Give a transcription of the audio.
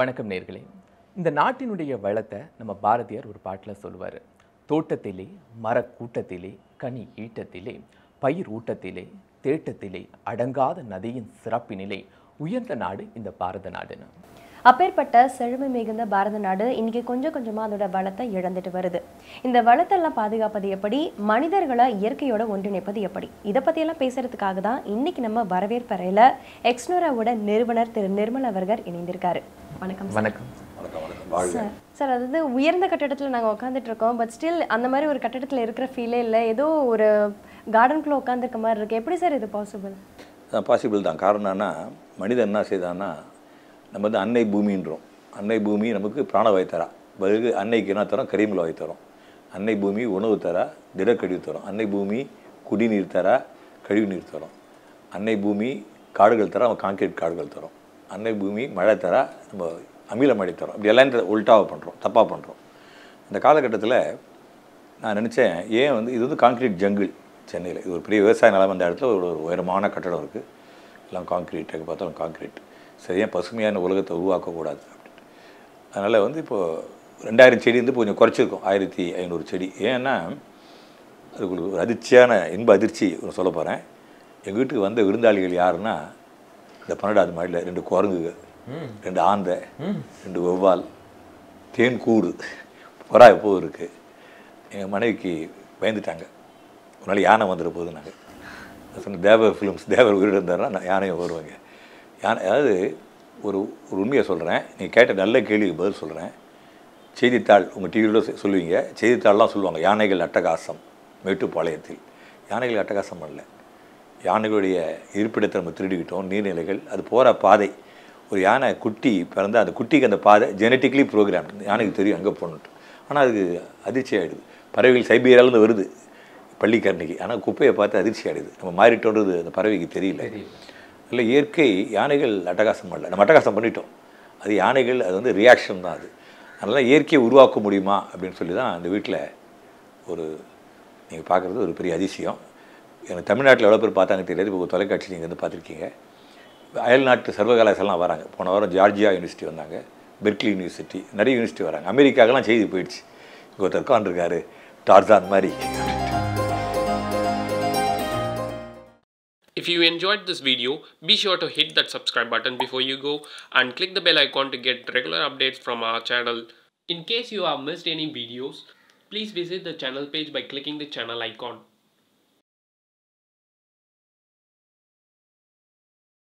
வணக்கம் நேர்களே இந்த நாட்டினுடைய வளத்தை நம்ம பாரதியார் ஒரு பாட்டில் சொல்லுவார் தோட்டத்திலே மரக்கூட்டத்திலே கனி ஈட்டத்திலே பயிர் ஊட்டத்திலே தேட்டத்திலே அடங்காத நதியின் சிறப்பினிலே உயர்ந்த நாடு இந்த பாரத நாடுன்னு அப்பேற்பட்ட செழுமை மிகுந்த பாரத நாடு இன்னைக்கு கொஞ்சம் கொஞ்சமாக அதோட வளத்தை இழந்துட்டு வருது இந்த வளத்தெல்லாம் பாதுகாப்பது எப்படி மனிதர்களை இயற்கையோட ஒன்றிணைப்பது எப்படி இதை பற்றியெல்லாம் பேசுறதுக்காக தான் இன்னைக்கு நம்ம வரவேற்பறையில் எக்ஸ்னோராவோட நிறுவனர் திரு நிர்மல் அவர்கள் இணைந்திருக்காரு வணக்கம் வணக்கம் சார் சார் அதாவது உயர்ந்த கட்டடத்தில் நாங்கள் உட்காந்துட்டு இருக்கோம் பட் ஸ்டில் அந்த மாதிரி ஒரு கட்டடத்தில் இருக்கிற ஃபீலே இல்லை ஏதோ ஒரு கார்டனுக்குள்ளே உட்காந்துருக்க மாதிரி இருக்குது எப்படி சார் இது பாசிபிள் பாசிபிள் தான் காரணம்னா மனிதன் என்ன செய்தான்னா நம்ம வந்து அன்னை பூமின்றோம் அன்னை பூமி நமக்கு பிராணவாய் தரா பிறகு அன்னைக்கு என்ன தரோம் கரிமல தரும் அன்னை பூமி உணவு தரா திடக்கழிவு தரும் அன்னை பூமி குடிநீர் தரா கழிவு நீர் தரும் அன்னை பூமி காடுகள் தர அவன் கான்கிரீட் காடுகள் தரும் அன்னை பூமி மழை தர நம்ம அமிலம் தரோம் இப்படி எல்லாம் உல்ட்டாவை பண்ணுறோம் தப்பாக பண்ணுறோம் அந்த காலகட்டத்தில் நான் நினச்சேன் ஏன் வந்து இது வந்து கான்க்ரீட் ஜங்கிள் சென்னையில் இது ஒரு பெரிய விவசாய நிலம் அந்த இடத்துல ஒரு ஒரு உயரமான கட்டடம் இருக்குது எல்லாம் காங்க்ரீட் எங்கே பார்த்தாலும் காங்க்ரீட் சரியாக பசுமையான உலகத்தை உருவாக்கக்கூடாது அப்படின்ட்டு அதனால் வந்து இப்போது ரெண்டாயிரம் செடி வந்து கொஞ்சம் குறைச்சிருக்கோம் ஆயிரத்தி ஐநூறு செடி ஏன்னா அதுக்கு ஒரு அதிர்ச்சியான இன்ப அதிர்ச்சி ஒன்று சொல்ல போகிறேன் எங்கள் வீட்டுக்கு வந்த விருந்தாளிகள் யாருன்னா இந்த பன்னெண்டாவது மாடியில் ரெண்டு குரங்குங்க ரெண்டு ஆந்தை ரெண்டு வெவ்வால் தேன் கூடு புறா எப்போது இருக்குது எங்கள் மனைவிக்கு பயந்துட்டாங்க ஒரு நாள் யானை வந்துட போகுது நாங்கள் சொன்ன தேவர் ஃபிலிம்ஸ் தேவர் உயிரிழந்தாருன்னா நான் யானையும் வருவாங்க யானை அதாவது ஒரு ஒரு உண்மையை சொல்கிறேன் நீங்கள் கேட்ட நல்ல கேள்விக்கு பதில் சொல்கிறேன் செய்தித்தாள் உங்கள் டிவியில் சொல்லுவீங்க செய்தித்தாள்லாம் சொல்லுவாங்க யானைகள் அட்டகாசம் மேட்டுப்பாளையத்தில் யானைகள் அட்டகாசம் பண்ணல யானைகளுடைய இருப்பிடத்தை நம்ம திருடிக்கிட்டோம் நீர்நிலைகள் அது போகிற பாதை ஒரு யானை குட்டி பிறந்த அந்த குட்டிக்கு அந்த பாதை ஜெனட்டிக்லி ப்ரோக்ராம் யானைக்கு தெரியும் அங்கே போகணுன்ட்டு ஆனால் அதுக்கு அதிர்ச்சி ஆகிடுது பறவைகள் சைபீரியாலேருந்து வருது பள்ளிக்கரணிக்கு ஆனால் குப்பையை பார்த்து அதிர்ச்சி ஆகிடுது நம்ம மாறிட்டோன்றது அந்த பறவைக்கு தெரியல இல்லை இயற்கை யானைகள் அட்டகாசம் பண்ணல நம்ம அட்டகாசம் பண்ணிட்டோம் அது யானைகள் அது வந்து ரியாக்ஷன் தான் அது அதனால் இயற்கையை உருவாக்க முடியுமா அப்படின்னு சொல்லி தான் அந்த வீட்டில் ஒரு நீங்கள் பார்க்குறது ஒரு பெரிய அதிசயம் எனக்கு தமிழ்நாட்டில் எவ்வளோ பேர் பார்த்தாங்க தெரியாது இப்போ தொலைக்காட்சி நீங்கள் வந்து பார்த்துருக்கீங்க அயல் நாட்டு சர்வகலாசாலாம் வராங்க போன வாரம் ஜார்ஜியா யூனிவர்சிட்டி வந்தாங்க பெர்க்லி யூனிவர்சிட்டி நிறைய யூனிவர்சிட்டி வராங்க அமெரிக்காக்கெல்லாம் செய்தி போயிடுச்சு இங்கே ஒருத்தர் உட்காந்துருக்காரு டார்ஜான் மாதிரி If you enjoyed this video, be sure to hit that subscribe button before you go and click the bell icon to get regular updates from our channel. In case you have missed any videos, please visit the channel page by clicking the channel icon.